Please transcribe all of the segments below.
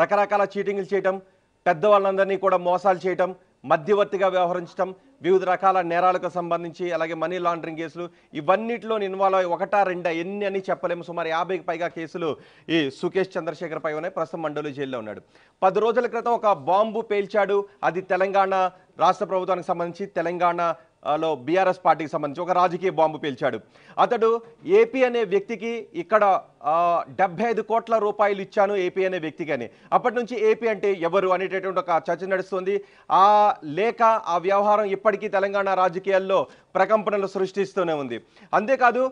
రకరకాల చీటింగ్లు చేయటం పెద్దవాళ్ళందరినీ కూడా మోసాలు చేయటం మధ్యవర్తిగా వ్యవహరించడం వివిధ రకాల నేరాలకు సంబంధించి అలాగే మనీ లాండరింగ్ కేసులు ఇవన్నిటిలో ఇన్వాల్వ్ అయ్యి ఒకటా రెండా ఎన్ని అని చెప్పలేము సుమారు యాభైకి పైగా కేసులు ఈ సుకేష్ చంద్రశేఖర్ పై ఉన్నాయి ప్రస్తుతం మండలి జైల్లో ఉన్నాడు పది రోజుల క్రితం ఒక బాంబు పేల్చాడు అది తెలంగాణ రాష్ట్ర ప్రభుత్వానికి సంబంధించి తెలంగాణ లో బీఆర్ఎస్ పార్టీకి సంబంధించి ఒక రాజకీయ బాంబు పేల్చాడు అతడు ఏపీ అనే వ్యక్తికి ఇక్కడ డెబ్బై ఐదు కోట్ల రూపాయలు ఇచ్చాను ఏపీ అనే వ్యక్తిగానే అప్పటి నుంచి ఏపీ అంటే ఎవరు అనేటటువంటి ఒక చర్చ నడుస్తుంది ఆ లేఖ ఆ వ్యవహారం ఇప్పటికీ తెలంగాణ రాజకీయాల్లో ప్రకంపనలు సృష్టిస్తూనే ఉంది అంతేకాదు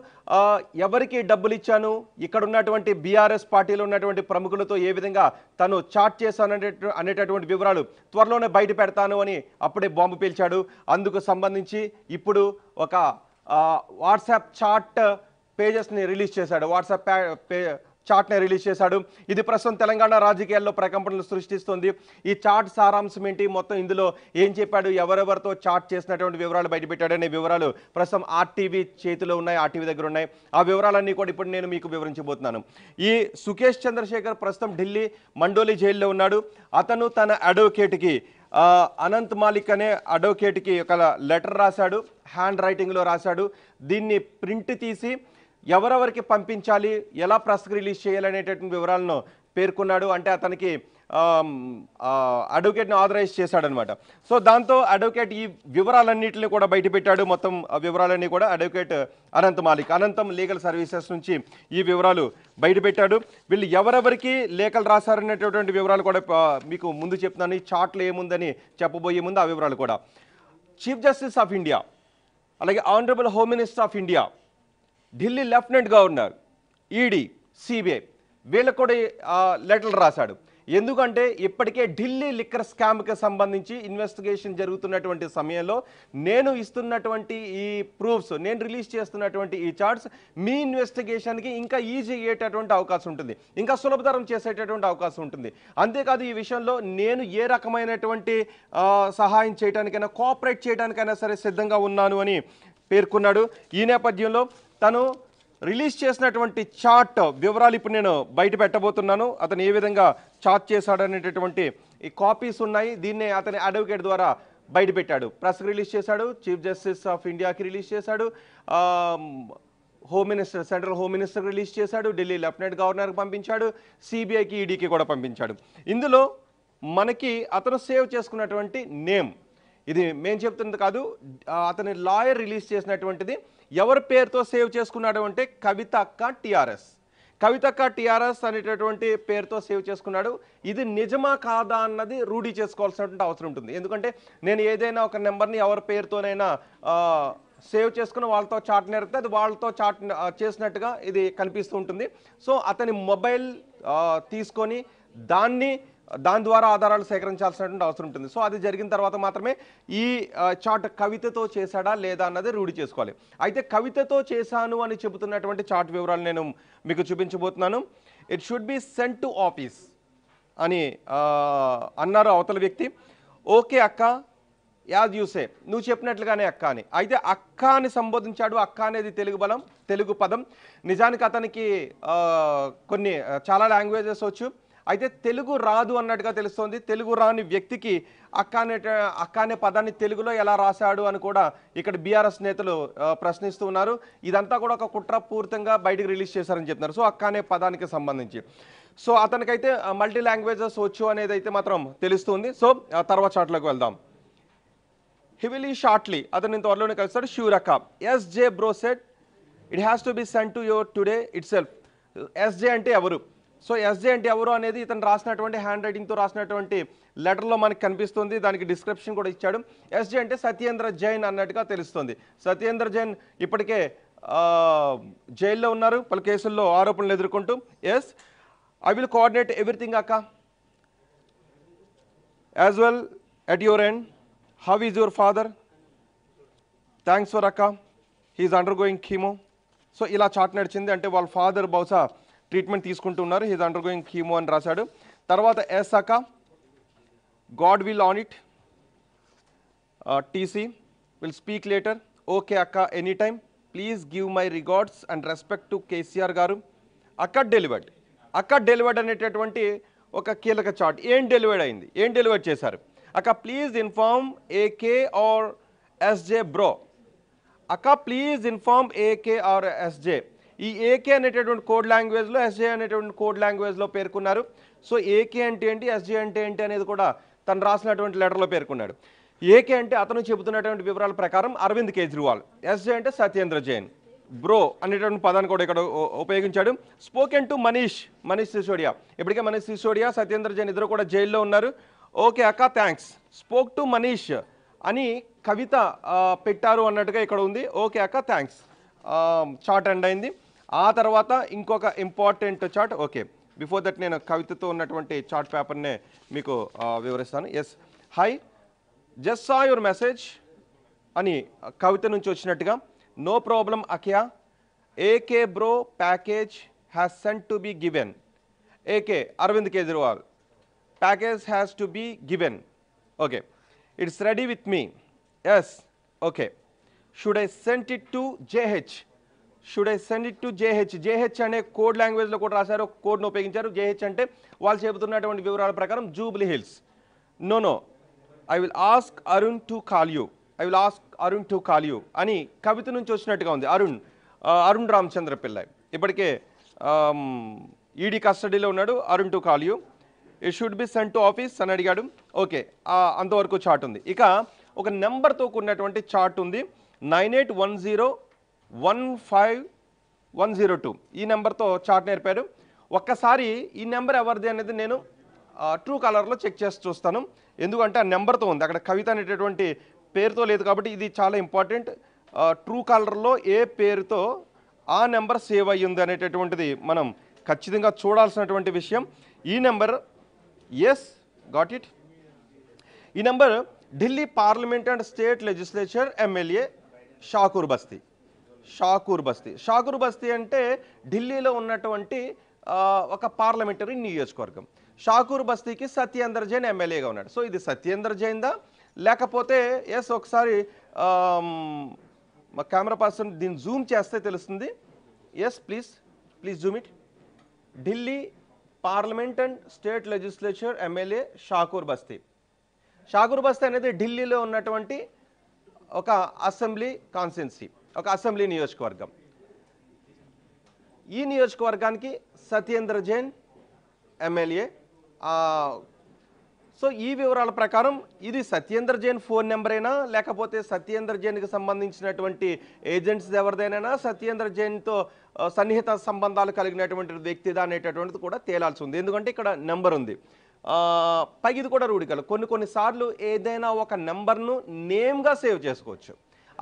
ఎవరికి డబ్బులు ఇచ్చాను ఇక్కడ ఉన్నటువంటి బీఆర్ఎస్ పార్టీలో ఉన్నటువంటి ప్రముఖులతో ఏ విధంగా తను చాట్ చేశాననే అనేటటువంటి వివరాలు త్వరలోనే బయట పెడతాను అని అప్పుడే బాంబు పీల్చాడు అందుకు సంబంధించి ఇప్పుడు ఒక వాట్సాప్ చాట్ పేజెస్ని రిలీజ్ చేశాడు వాట్సాప్ పే చార్ట్ని రిలీజ్ చేశాడు ఇది ప్రస్తుతం తెలంగాణ రాజకీయాల్లో ప్రకంపనలు సృష్టిస్తుంది ఈ చార్ట్ సారాంశం ఏంటి మొత్తం ఇందులో ఏం చెప్పాడు ఎవరెవరితో చార్ట్ చేసినటువంటి వివరాలు అనే వివరాలు ప్రస్తుతం ఆర్టీవీ చేతిలో ఉన్నాయి ఆర్టీవీ దగ్గర ఉన్నాయి ఆ వివరాలన్నీ కూడా ఇప్పుడు నేను మీకు వివరించబోతున్నాను ఈ సుఖేష్ చంద్రశేఖర్ ప్రస్తుతం ఢిల్లీ మండోలి జైల్లో ఉన్నాడు అతను తన అడ్వకేట్కి అనంత్ మాలిక్ అనే అడ్వకేట్కి ఒక లెటర్ రాశాడు హ్యాండ్ రైటింగ్లో రాశాడు దీన్ని ప్రింట్ తీసి ఎవరెవరికి పంపించాలి ఎలా ప్రెస్ రిలీజ్ అనేటటువంటి వివరాలను పేర్కొన్నాడు అంటే అతనికి అడ్వకేట్ని ఆథరైజ్ చేశాడనమాట సో దాంతో అడ్వకేట్ ఈ వివరాలన్నింటినీ కూడా బయటపెట్టాడు మొత్తం వివరాలన్నీ కూడా అడ్వకేట్ అనంత మాలిక్ అనంతం లీగల్ సర్వీసెస్ నుంచి ఈ వివరాలు బయటపెట్టాడు వీళ్ళు ఎవరెవరికి లేఖలు రాశారనేటటువంటి వివరాలు కూడా మీకు ముందు చెప్తున్నాను ఈ చాట్లు ఏముందని చెప్పబోయే ముందు ఆ వివరాలు కూడా చీఫ్ జస్టిస్ ఆఫ్ ఇండియా అలాగే honourable home minister of India Delhi lieutenant governor ED CBI వీళ్ళకు కూడా లెటర్లు రాశాడు ఎందుకంటే ఇప్పటికే ఢిల్లీ లిక్కర్ స్కామ్కి సంబంధించి ఇన్వెస్టిగేషన్ జరుగుతున్నటువంటి సమయంలో నేను ఇస్తున్నటువంటి ఈ ప్రూఫ్స్ నేను రిలీజ్ చేస్తున్నటువంటి ఈ చార్ట్స్ మీ ఇన్వెస్టిగేషన్కి ఇంకా ఈజీ అయ్యేటటువంటి అవకాశం ఉంటుంది ఇంకా సులభతరం చేసేటటువంటి అవకాశం ఉంటుంది అంతేకాదు ఈ విషయంలో నేను ఏ రకమైనటువంటి సహాయం చేయడానికైనా కోఆపరేట్ చేయడానికైనా సరే సిద్ధంగా ఉన్నాను అని పేర్కొన్నాడు ఈ నేపథ్యంలో తను రిలీజ్ చేసినటువంటి చార్ట్ వివరాలు ఇప్పుడు నేను బయట పెట్టబోతున్నాను అతను ఏ విధంగా చార్ట్ చేశాడనేటటువంటి ఈ కాపీస్ ఉన్నాయి దీన్నే అతని అడ్వకేట్ ద్వారా బయటపెట్టాడు ప్రెస్ రిలీజ్ చేశాడు చీఫ్ జస్టిస్ ఆఫ్ ఇండియాకి రిలీజ్ చేశాడు home minister central home minister release చేశాడు ఢిల్లీ లెఫ్టినెంట్ గవర్నర్కి పంపించాడు సిబిఐకి ఈడీకి కూడా పంపించాడు ఇందులో మనకి అతను సేవ్ చేసుకున్నటువంటి నేమ్ ఇది మేము చెప్తున్నది కాదు అతని లాయర్ రిలీజ్ చేసినటువంటిది ఎవరి పేరుతో సేవ్ చేసుకున్నాడు అంటే కవిత అక్క టిఆర్ఎస్ కవిత అక్క టిఆర్ఎస్ అనేటటువంటి పేరుతో సేవ్ చేసుకున్నాడు ఇది నిజమా కాదా అన్నది రూఢీ చేసుకోవాల్సినటువంటి అవసరం ఉంటుంది ఎందుకంటే నేను ఏదైనా ఒక నెంబర్ని ఎవరి పేరుతోనైనా సేవ్ చేసుకుని వాళ్ళతో చాట్ నేర్పితే అది వాళ్ళతో చాట్ చేసినట్టుగా ఇది కనిపిస్తూ ఉంటుంది సో అతని మొబైల్ తీసుకొని దాన్ని దాని ద్వారా ఆధారాలు సేకరించాల్సినటువంటి అవసరం ఉంటుంది సో అది జరిగిన తర్వాత మాత్రమే ఈ చాట్ కవితతో చేశాడా లేదా అన్నది రూఢి చేసుకోవాలి అయితే కవితతో చేశాను అని చెబుతున్నటువంటి చాట్ వివరాలు నేను మీకు చూపించబోతున్నాను it should be sent to office అని అన్నారు అవతల వ్యక్తి ఓకే అక్క యాజ్ యూసే నువ్వు చెప్పినట్లుగానే అక్క అని అయితే అక్క అని సంబోధించాడు అక్క అనేది తెలుగు బలం తెలుగు పదం నిజానికి అతనికి కొన్ని చాలా లాంగ్వేజెస్ వచ్చు అయితే తెలుగు రాదు అన్నట్టుగా తెలుస్తోంది తెలుగు రాని వ్యక్తికి అక్క అనే అక్క అనే పదాన్ని తెలుగులో ఎలా రాశాడు అని కూడా ఇక్కడ బీఆర్ఎస్ నేతలు ప్రశ్నిస్తూ ఉన్నారు ఇదంతా కూడా ఒక కుట్ర పూర్తంగా బయటకు రిలీజ్ చేశారని చెప్తున్నారు సో అక్క అనే పదానికి సంబంధించి సో అతనికైతే మల్టీ లాంగ్వేజెస్ వచ్చు అనేది అయితే మాత్రం తెలుస్తుంది సో తర్వాత చాట్లోకి వెళ్దాం హివిలీ షార్ట్లీ అతను త్వరలోనే కలుస్తాడు షూరక్క ఎస్ జే బ్రోసెట్ it has to be send to your today itself SJ అంటే ఎవరు సో ఎస్జే అంటే ఎవరు అనేది ఇతను రాసినటువంటి హ్యాండ్ రైటింగ్తో రాసినటువంటి లెటర్లో మనకి కనిపిస్తుంది దానికి డిస్క్రిప్షన్ కూడా ఇచ్చాడు ఎస్జే అంటే సత్యేంద్ర జైన్ అన్నట్టుగా తెలుస్తుంది సత్యేంద్ర జైన్ ఇప్పటికే జైల్లో ఉన్నారు పలు కేసుల్లో ఆరోపణలు ఎదుర్కొంటూ yes I will coordinate everything అక్క as well at your end how is your father thanks for అక్క he is undergoing chemo so ఇలా చాట్ నడిచింది అంటే వాళ్ళ ఫాదర్ బహుశా ట్రీట్మెంట్ తీసుకుంటున్నారు హీజ్ అండర్ గోయింగ్ కీమో అని రాశాడు తర్వాత ఎస్ఆక God will on it TC will speak later okay అక్క any time please give my regards and respect to KCR గారు అక్క డెలివర్డ్ అక్క డెలివర్డ్ అనేటటువంటి ఒక కీలక చాట్ ఏం డెలివర్డ్ అయింది ఏం డెలివర్ చేశారు అక్క please inform AK R SJ bro అక్క please inform AK R SJ ఈ ఏకే అనేటటువంటి కోడ్ లాంగ్వేజ్లో ఎస్జే అనేటువంటి కోడ్ లాంగ్వేజ్లో పేర్కొన్నారు సో ఏకే అంటే ఏంటి ఎస్జే అంటే ఏంటి అనేది కూడా తను రాసినటువంటి లెటర్లో పేర్కొన్నాడు ఏకే అంటే అతను చెబుతున్నటువంటి వివరాల ప్రకారం అరవింద్ కేజ్రీవాల్ ఎస్జే అంటే సత్యేంద్ర జైన్ బ్రో అనేటువంటి పదాన్ని కూడా ఇక్కడ ఉపయోగించాడు స్పోకెన్ టు మనీష్ మనీష్ సిసోడియా ఇప్పటికే మనీష్ సిసోడియా సత్యేంద్ర జైన్ ఇద్దరు కూడా జైల్లో ఉన్నారు ఓకే అక్క థ్యాంక్స్ స్పోక్ టు మనీష్ అని కవిత పెట్టారు అన్నట్టుగా ఇక్కడ ఉంది ఓకే అక్క థ్యాంక్స్ షార్ట్ ఎండ్ అయింది ఆ తర్వాత ఇంకొక important chart okay before that నేను కవితతో ఉన్నటువంటి చార్ట్ పేపర్నే మీకు వివరిస్తాను yes hi just saw your message అని కవిత నుంచి వచ్చినట్టుగా నో ప్రాబ్లం అఖియా AK bro package has sent to be given AK Arvind Kejriwal package has to be given okay it's ready with me yes okay should I sent it to JH should I send it to JH JH అనే code లాంగ్వేజ్లో కూడా రాశారు కోడ్ను ఉపయోగించారు JH అంటే వాళ్ళు చెబుతున్నటువంటి వివరాల ప్రకారం Jubilee Hills no no I will ask Arun to call you I will ask Arun to call you అని కవిత నుంచి వచ్చినట్టుగా ఉంది అరుణ్ అరుణ్ రామచంద్ర పిల్ల ఇప్పటికే ఈడీ um, కస్టడీలో e ఉన్నాడు Arun to call you it should be sent to office అని అడిగాడు ఓకే అంతవరకు చాట్ ఉంది ఇక ఒక నెంబర్తో కూడినటువంటి చార్ట్ ఉంది nine eight one zero one five one zero two ఈ నెంబర్తో చాట్ నేర్పారు ఒక్కసారి ఈ నెంబర్ ఎవరిది అనేది నేను ట్రూ కలర్లో చెక్ చేసి చూస్తాను ఎందుకంటే ఆ నెంబర్తో ఉంది అక్కడ కవిత అనేటటువంటి పేరుతో లేదు కాబట్టి ఇది చాలా ఇంపార్టెంట్ ట్రూ కలర్లో ఏ పేరుతో ఆ నెంబర్ సేవ్ అయ్యింది అనేటటువంటిది మనం ఖచ్చితంగా చూడాల్సినటువంటి విషయం ఈ నెంబర్ ఎస్ గాట్ ఇట్ ఈ number Delhi parliament and state legislature MLA Shakur Basti Shakur Basti Shakur బస్తీ అంటే ఢిల్లీలో ఉన్నటువంటి ఒక పార్లమెంటరీ నియోజకవర్గం షాకూర్ బస్తీకి సత్యేంద్ర జైన్ ఎమ్మెల్యేగా ఉన్నాడు సో ఇది సత్యేంద్ర జైన్దా లేకపోతే ఎస్ ఒకసారి మా కెమెరా పర్సన్ దీన్ని జూమ్ చేస్తే తెలుస్తుంది yes please please zoom it Delhi parliament and state legislature MLA Shakur Basti Shakur బస్తీ అనేది ఢిల్లీలో ఉన్నటువంటి ఒక అసెంబ్లీ కాన్స్టిట్యున్సీ ఒక అసెంబ్లీ నియోజకవర్గం ఈ నియోజకవర్గానికి సత్యేంద్ర జైన్ ఎమ్మెల్యే సో ఈ వివరాల ప్రకారం ఇది సత్యేంద్ర జైన్ ఫోన్ నెంబరేనా లేకపోతే సత్యేంద్ర జైన్కి సంబంధించినటువంటి ఏజెంట్స్ ఎవరిదైనా సత్యేంద్ర జైన్తో సన్నిహిత సంబంధాలు కలిగినటువంటి వ్యక్తిదా అనేటటువంటిది కూడా తేలాల్సి ఉంది ఎందుకంటే ఇక్కడ నెంబర్ ఉంది పైది కూడా రూడికలు కొన్ని కొన్నిసార్లు ఏదైనా ఒక నెంబర్ను నేమ్గా సేవ్ చేసుకోవచ్చు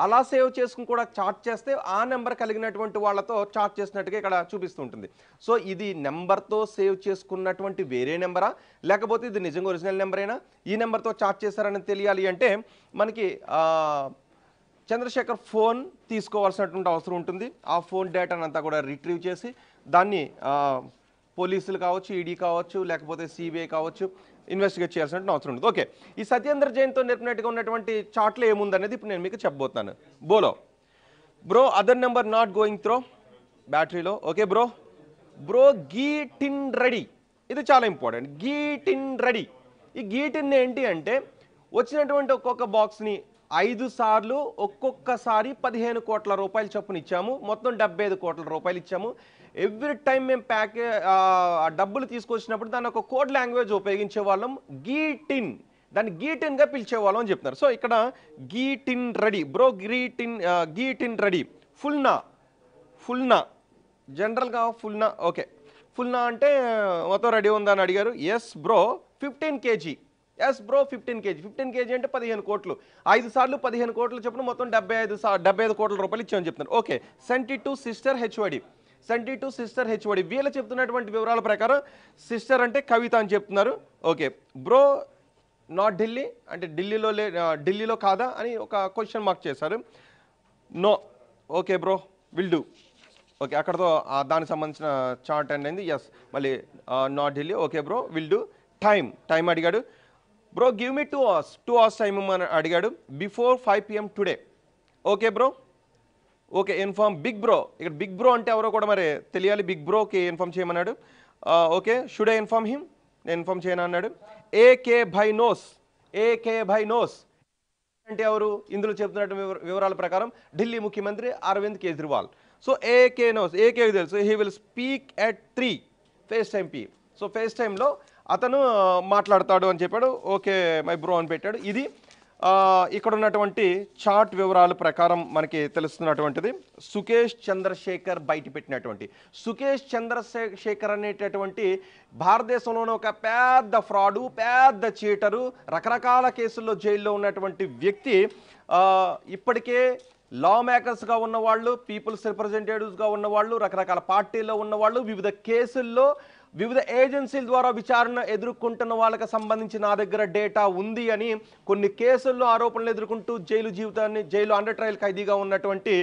అలా సేవ్ చేసుకుని కూడా చార్ట్ చేస్తే ఆ నెంబర్ కలిగినటువంటి వాళ్ళతో చార్ట్ చేసినట్టుగా ఇక్కడ చూపిస్తుంటుంది సో ఇది నెంబర్తో సేవ్ చేసుకున్నటువంటి వేరే నెంబరా లేకపోతే ఇది నిజంగా ఒరిజినల్ నెంబరేనా ఈ నెంబర్తో చార్ట్ చేశారని తెలియాలి అంటే మనకి చంద్రశేఖర్ ఫోన్ తీసుకోవాల్సినటువంటి అవసరం ఉంటుంది ఆ ఫోన్ అంతా కూడా రిట్రీవ్ చేసి దాన్ని పోలీసులు కావచ్చు ఈడీ కావచ్చు లేకపోతే సిబిఐ కావచ్చు ఇన్వెస్టిగేట్ చేయాల్సిన అవసరం ఉంది ఓకే ఈ సత్యేంద్ర జైన్తో నిలిపినట్టుగా ఉన్నటువంటి చాట్లో ఏముందనేది ఇప్పుడు నేను మీకు చెప్పబోతున్నాను బోలో bro other number not going through బ్యాటరీలో okay bro bro getting ready ఇది చాలా ఇంపార్టెంట్ గీటిన్ రెడీ ఈ గీటిన్ ఏంటి అంటే వచ్చినటువంటి ఒక్కొక్క బాక్స్ని ఐదు సార్లు ఒక్కొక్కసారి పదిహేను కోట్ల రూపాయలు చొప్పున ఇచ్చాము మొత్తం డెబ్బై ఐదు కోట్ల రూపాయలు ఇచ్చాము ఎవ్రీ టైం మేము ప్యాకే డబ్బులు తీసుకొచ్చినప్పుడు దాని ఒక కోడ్ లాంగ్వేజ్ ఉపయోగించే వాళ్ళం గీటిన్ టిన్ దాన్ని గీటిన్గా పిలిచేవాళ్ళం అని చెప్తున్నారు సో ఇక్కడ getting ready bro greeting getting ready ఫుల్నా ఫుల్నా జనరల్గా ఫుల్నా ఓకే ఫుల్నా అంటే మొత్తం రెడీ ఉందా అని అడిగారు yes bro fifteen KG yes bro fifteen KG fifteen KG అంటే పదిహేను కోట్లు ఐదు సార్లు పదిహేను కోట్లు చెప్పిన మొత్తం డెబ్బై ఐదు డెబ్బై ఐదు కోట్ల రూపాయలు ఇచ్చామని చెప్తున్నారు okay sent to sister HOD seventy two sister HOD వీళ్ళు చెప్తున్నటువంటి వివరాల ప్రకారం సిస్టర్ అంటే కవిత అని చెప్తున్నారు ఓకే బ్రో నాట్ ఢిల్లీ అంటే ఢిల్లీలో లే ఢిల్లీలో కాదా అని ఒక క్వశ్చన్ మార్క్ చేశారు no okay bro will do okay అక్కడతో దానికి సంబంధించిన చార్ట్ అండ్ అయింది ఎస్ మళ్ళీ not Delhi okay bro will do time time అడిగాడు bro give me two hours two hours time అని అడిగాడు before five PM today okay bro okay inform big bro ఇక్కడ big bro అంటే ఎవరో కూడా మరి తెలియాలి బిగ్ బ్రోకి ఇన్ఫామ్ చేయమన్నాడు okay should I inform him నేను ఇన్ఫామ్ చేయను అన్నాడు ఏకే భై నోస్ ఏకే భై నోస్ అంటే ఎవరు ఇందులో చెప్తున్నట్టు వివరాల ప్రకారం ఢిల్లీ ముఖ్యమంత్రి Arvind Kejriwal so AK knows AK తెలుసు he will speak at three FaceTime P so ఫేస్ టైంలో అతను మాట్లాడతాడు అని చెప్పాడు ఓకే మై బ్రో అని పెట్టాడు ఇది ఇక్కడ ఉన్నటువంటి చార్ట్ వివరాల ప్రకారం మనకి తెలుస్తున్నటువంటిది సుకేష్ చంద్రశేఖర్ బయట పెట్టినటువంటి సుకేష్ చంద్రశేఖర్ అనేటటువంటి భారతదేశంలోనే ఒక పెద్ద ఫ్రాడు పెద్ద చీటరు రకరకాల కేసుల్లో జైల్లో ఉన్నటువంటి వ్యక్తి ఇప్పటికే లా మేకర్స్గా ఉన్నవాళ్ళు పీపుల్స్ రిప్రజెంటేటివ్స్గా ఉన్నవాళ్ళు రకరకాల పార్టీల్లో ఉన్నవాళ్ళు వివిధ కేసుల్లో వివిధ ఏజెన్సీల ద్వారా విచారణ ఎదుర్కొంటున్న వాళ్ళకి సంబంధించి నా దగ్గర డేటా ఉంది అని కొన్ని కేసుల్లో ఆరోపణలు ఎదుర్కొంటూ జైలు జీవితాన్ని జైలు అండర్ ట్రయల్ ఖైదీగా ఉన్నటువంటి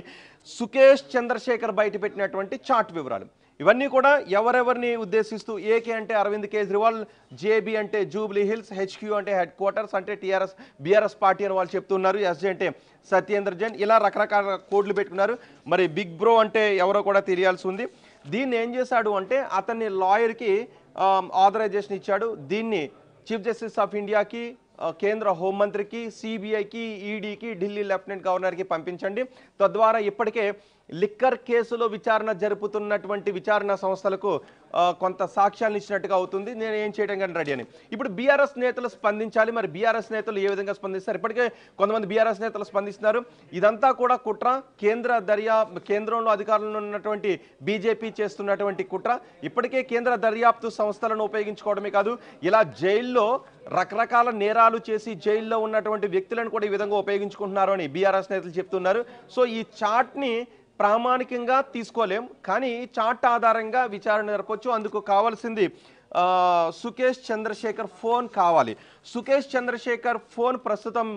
సుకేష్ చంద్రశేఖర్ బయటపెట్టినటువంటి చాట్ వివరాలు ఇవన్నీ కూడా ఎవరెవరిని ఉద్దేశిస్తూ ఏకే అంటే అరవింద్ కేజ్రీవాల్ జేబీ అంటే జూబ్లీ హిల్స్ హెచ్క్యూ అంటే హెడ్ క్వార్టర్స్ అంటే టీఆర్ఎస్ బీఆర్ఎస్ పార్టీ అని వాళ్ళు చెప్తున్నారు ఎస్జే అంటే సత్యేంద్ర జైన్ ఇలా రకరకాల కోడ్లు పెట్టుకున్నారు మరి బిగ్ బ్రో అంటే ఎవరో కూడా తెలియాల్సి ఉంది దీన్ని ఏం చేశాడు అంటే అతన్ని లాయర్కి ఆథరైజేషన్ ఇచ్చాడు దీన్ని చీఫ్ జస్టిస్ ఆఫ్ ఇండియాకి కేంద్ర హోంమంత్రికి సిబిఐకి ఈడీకి ఢిల్లీ లెఫ్టినెంట్ గవర్నర్కి పంపించండి తద్వారా ఇప్పటికే లిక్కర్ కేసులో విచారణ జరుపుతున్నటువంటి విచారణ సంస్థలకు కొంత సాక్ష్యాన్ని ఇచ్చినట్టుగా అవుతుంది నేను ఏం చేయడం కానీ రెడీ అని ఇప్పుడు బీఆర్ఎస్ నేతలు స్పందించాలి మరి బీఆర్ఎస్ నేతలు ఏ విధంగా స్పందిస్తారు ఇప్పటికే కొంతమంది బీఆర్ఎస్ నేతలు స్పందిస్తున్నారు ఇదంతా కూడా కుట్ర కేంద్ర దర్యా కేంద్రంలో అధికారంలో ఉన్నటువంటి బీజేపీ చేస్తున్నటువంటి కుట్ర ఇప్పటికే కేంద్ర దర్యాప్తు సంస్థలను ఉపయోగించుకోవడమే కాదు ఇలా జైల్లో రకరకాల నేరాలు చేసి జైల్లో ఉన్నటువంటి వ్యక్తులను కూడా ఈ విధంగా ఉపయోగించుకుంటున్నారు అని బీఆర్ఎస్ నేతలు చెప్తున్నారు సో ఈ చాట్ని ప్రామాణికంగా తీసుకోలేం కానీ చాట్ ఆధారంగా విచారణ జరపచ్చు అందుకు కావాల్సింది సుకేష్ చంద్రశేఖర్ ఫోన్ కావాలి సుకేష్ చంద్రశేఖర్ ఫోన్ ప్రస్తుతం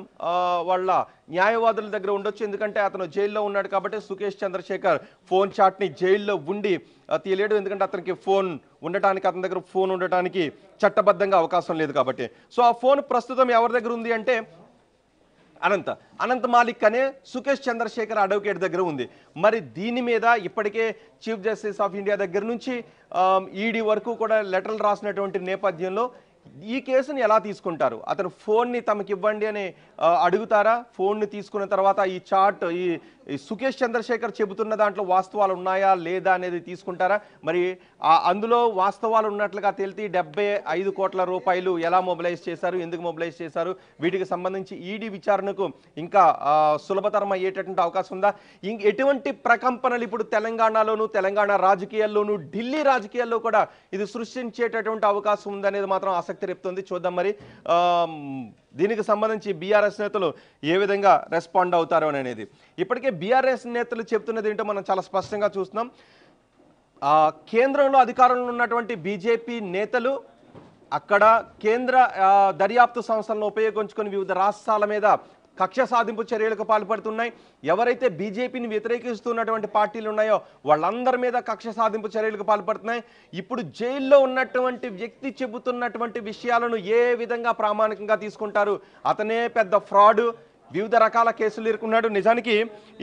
వాళ్ళ న్యాయవాదుల దగ్గర ఉండొచ్చు ఎందుకంటే అతను జైల్లో ఉన్నాడు కాబట్టి సుకేష్ చంద్రశేఖర్ ఫోన్ చాట్ని జైల్లో ఉండి తీయలేడు ఎందుకంటే అతనికి ఫోన్ ఉండటానికి అతని దగ్గర ఫోన్ ఉండటానికి చట్టబద్ధంగా అవకాశం లేదు కాబట్టి సో ఆ ఫోన్ ప్రస్తుతం ఎవరి దగ్గర ఉంది అంటే అనంత అనంత మాలిక్ అనే సుకేష్ చంద్రశేఖర్ అడ్వకేట్ దగ్గర ఉంది మరి దీని మీద ఇప్పటికే చీఫ్ జస్టిస్ ఆఫ్ ఇండియా దగ్గర నుంచి ఈడీ వరకు కూడా లెటర్లు రాసినటువంటి నేపథ్యంలో ఈ కేసుని ఎలా తీసుకుంటారు అతను ఫోన్ని తమకివ్వండి అని అడుగుతారా ఫోన్ని తీసుకున్న తర్వాత ఈ చాట్ ఈ ఈ సుకేష్ చంద్రశేఖర్ చెబుతున్న దాంట్లో వాస్తవాలు ఉన్నాయా లేదా అనేది తీసుకుంటారా మరి అందులో వాస్తవాలు ఉన్నట్లుగా తెలిసి డెబ్బై ఐదు కోట్ల రూపాయలు ఎలా మొబిలైజ్ చేశారు ఎందుకు మొబిలైజ్ చేశారు వీటికి సంబంధించి ఈడీ విచారణకు ఇంకా సులభతరం అయ్యేటటువంటి అవకాశం ఉందా ఇంక ఎటువంటి ప్రకంపనలు ఇప్పుడు తెలంగాణలోను తెలంగాణ రాజకీయాల్లోనూ ఢిల్లీ రాజకీయాల్లో కూడా ఇది సృష్టించేటటువంటి అవకాశం ఉందనేది మాత్రం ఆసక్తి రేపుతుంది చూద్దాం మరి దీనికి సంబంధించి బీఆర్ఎస్ నేతలు ఏ విధంగా రెస్పాండ్ అవుతారు అనేది ఇప్పటికే బీఆర్ఎస్ నేతలు చెప్తున్నది ఏంటో మనం చాలా స్పష్టంగా చూస్తున్నాం కేంద్రంలో అధికారంలో ఉన్నటువంటి బీజేపీ నేతలు అక్కడ కేంద్ర దర్యాప్తు సంస్థలను ఉపయోగించుకొని వివిధ రాష్ట్రాల మీద కక్ష సాధింపు చర్యలకు పాల్పడుతున్నాయి ఎవరైతే బీజేపీని వ్యతిరేకిస్తున్నటువంటి పార్టీలు ఉన్నాయో వాళ్ళందరి మీద కక్ష సాధింపు చర్యలకు పాల్పడుతున్నాయి ఇప్పుడు జైల్లో ఉన్నటువంటి వ్యక్తి చెబుతున్నటువంటి విషయాలను ఏ విధంగా ప్రామాణికంగా తీసుకుంటారు అతనే పెద్ద ఫ్రాడ్ వివిధ రకాల కేసులు ఇరుకున్నాడు నిజానికి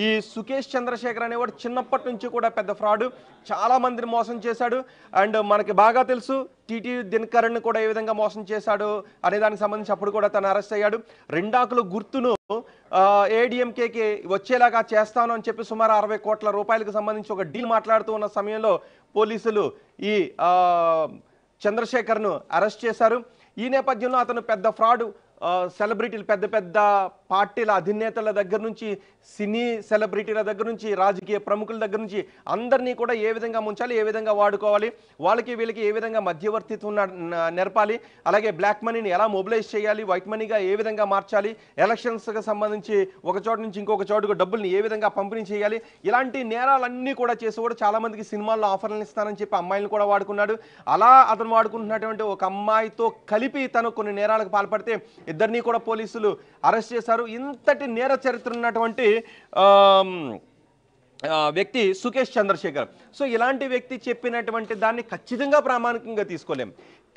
ఈ సుకేష్ చంద్రశేఖర్ అనేవాడు చిన్నప్పటి నుంచి కూడా పెద్ద ఫ్రాడ్ చాలా మందిని మోసం చేశాడు అండ్ మనకి బాగా తెలుసు టీటీ దినకరణ్ కూడా ఏ విధంగా మోసం చేశాడు అనే దానికి సంబంధించి అప్పుడు కూడా తను అరెస్ట్ అయ్యాడు రెండాకుల గుర్తును ఏడిఎంకేకి వచ్చేలాగా చేస్తాను అని చెప్పి సుమారు అరవై కోట్ల రూపాయలకు సంబంధించి ఒక డీల్ మాట్లాడుతూ ఉన్న సమయంలో పోలీసులు ఈ చంద్రశేఖర్ను అరెస్ట్ చేశారు ఈ నేపథ్యంలో అతను పెద్ద ఫ్రాడ్ సెలబ్రిటీలు పెద్ద పెద్ద పార్టీల అధినేతల దగ్గర నుంచి సినీ సెలబ్రిటీల దగ్గర నుంచి రాజకీయ ప్రముఖుల దగ్గర నుంచి అందరినీ కూడా ఏ విధంగా ముంచాలి ఏ విధంగా వాడుకోవాలి వాళ్ళకి వీళ్ళకి ఏ విధంగా మధ్యవర్తిత్వం నేర్పాలి అలాగే బ్లాక్ మనీని ఎలా మొబిలైజ్ చేయాలి వైట్ మనీగా ఏ విధంగా మార్చాలి ఎలక్షన్స్కి సంబంధించి ఒక చోట నుంచి ఇంకొక చోటుకు డబ్బుల్ని ఏ విధంగా పంపిణీ చేయాలి ఇలాంటి నేరాలన్నీ కూడా చేసి కూడా చాలామందికి సినిమాల్లో ఆఫర్లను ఇస్తానని చెప్పి అమ్మాయిలను కూడా వాడుకున్నాడు అలా అతను వాడుకుంటున్నటువంటి ఒక అమ్మాయితో కలిపి తను కొన్ని నేరాలకు పాల్పడితే ఇద్దరినీ కూడా పోలీసులు అరెస్ట్ చేశారు ఉన్నారు ఇంతటి నేర చరిత్ర ఉన్నటువంటి వ్యక్తి సుకేష్ చంద్రశేఖర్ సో ఇలాంటి వ్యక్తి చెప్పినటువంటి దాన్ని ఖచ్చితంగా ప్రామాణికంగా తీసుకోలేం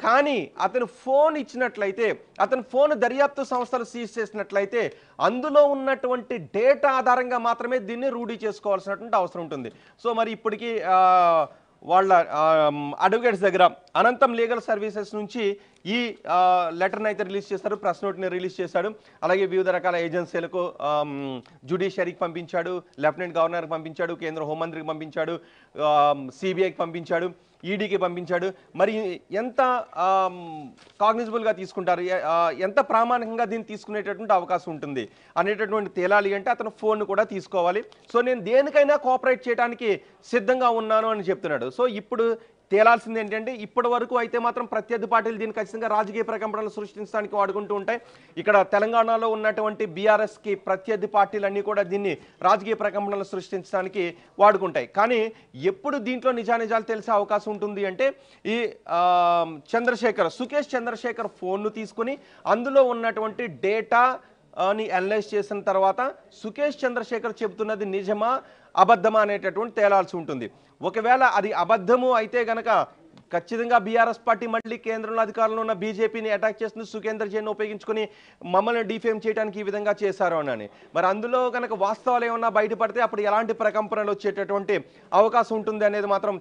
కానీ అతను ఫోన్ ఇచ్చినట్లయితే అతను ఫోన్ దర్యాప్తు సంస్థలు సీజ్ చేసినట్లయితే అందులో ఉన్నటువంటి డేటా ఆధారంగా మాత్రమే దీన్ని రూఢీ చేసుకోవాల్సినటువంటి అవసరం ఉంటుంది సో మరి ఇప్పటికీ వాళ్ళ అడ్వకేట్స్ దగ్గర అనంతం లీగల్ సర్వీసెస్ నుంచి ఈ లెటర్ని అయితే రిలీజ్ చేస్తారు ప్రెస్ నోట్ని రిలీజ్ చేశాడు అలాగే వివిధ రకాల ఏజెన్సీలకు జ్యుడిషియరీకి పంపించాడు లెఫ్టినెంట్ గవర్నర్కి పంపించాడు కేంద్ర హోంమంత్రికి పంపించాడు సిబిఐకి పంపించాడు ఈడీకి పంపించాడు మరి ఎంత కాగ్నిజబుల్గా తీసుకుంటారు ఎంత ప్రామాణికంగా దీన్ని తీసుకునేటటువంటి అవకాశం ఉంటుంది అనేటటువంటి తేలాలి అంటే అతను ఫోన్ కూడా తీసుకోవాలి సో నేను దేనికైనా కోఆపరేట్ చేయడానికి సిద్ధంగా ఉన్నాను అని చెప్తున్నాడు సో ఇప్పుడు తేలాల్సింది ఏంటంటే ఇప్పటి వరకు అయితే మాత్రం ప్రత్యర్థి పార్టీలు దీన్ని ఖచ్చితంగా రాజకీయ ప్రకంపనలు సృష్టించడానికి వాడుకుంటూ ఉంటాయి ఇక్కడ తెలంగాణలో ఉన్నటువంటి బీఆర్ఎస్కి ప్రత్యర్థి పార్టీలన్నీ కూడా దీన్ని రాజకీయ ప్రకంపనలు సృష్టించడానికి వాడుకుంటాయి కానీ ఎప్పుడు దీంట్లో నిజానిజాలు తెలిసే అవకాశం ఉంటుంది అంటే ఈ చంద్రశేఖర్ సుకేష్ చంద్రశేఖర్ ఫోన్ను తీసుకుని అందులో ఉన్నటువంటి డేటా అని అనలైజ్ చేసిన తర్వాత సుకేష్ చంద్రశేఖర్ చెబుతున్నది నిజమా అబద్ధమా అనేటటువంటి తేలాల్సి ఉంటుంది ఒకవేళ అది అబద్ధము అయితే గనక ఖచ్చితంగా బీఆర్ఎస్ పార్టీ మళ్ళీ కేంద్రంలో అధికారంలో ఉన్న బీజేపీని అటాక్ చేస్తుంది సుఖేందర్ జైన్ ఉపయోగించుకొని మమ్మల్ని డిఫేమ్ చేయడానికి ఈ విధంగా చేశారు అని మరి అందులో కనుక వాస్తవాలు ఏమన్నా బయటపడితే అప్పుడు ఎలాంటి ప్రకంపనలు వచ్చేటటువంటి అవకాశం ఉంటుంది అనేది మాత్రం